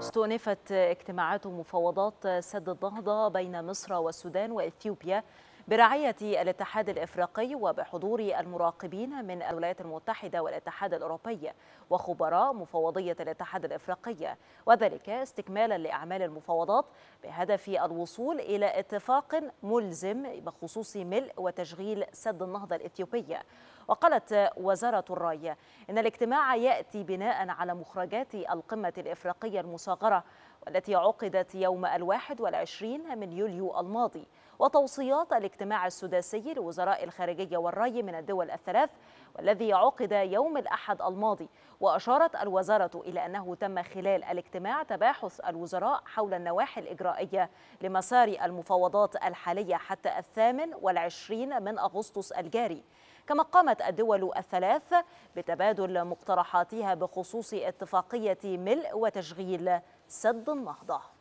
استؤنفت اجتماعات مفاوضات سد النهضة بين مصر والسودان وإثيوبيا برعاية الاتحاد الإفريقي وبحضور المراقبين من الولايات المتحدة والاتحاد الأوروبي وخبراء مفوضية الاتحاد الإفريقي وذلك استكمالا لأعمال المفاوضات بهدف الوصول إلى اتفاق ملزم بخصوص ملء وتشغيل سد النهضة الإثيوبية وقالت وزارة الري إن الاجتماع يأتي بناء على مخرجات القمة الإفريقية المصغرة والتي عقدت يوم الواحد والعشرين من يوليو الماضي وتوصيات الاجتماع السداسي لوزراء الخارجية والري من الدول الثلاث والذي عقد يوم الأحد الماضي وأشارت الوزارة إلى أنه تم خلال الاجتماع تباحث الوزراء حول النواحي الإجرائية لمسار المفاوضات الحالية حتى الثامن والعشرين من أغسطس الجاري كما قامت أشادت الدول الثلاث بتبادل مقترحاتها بخصوص اتفاقية ملء وتشغيل سد النهضة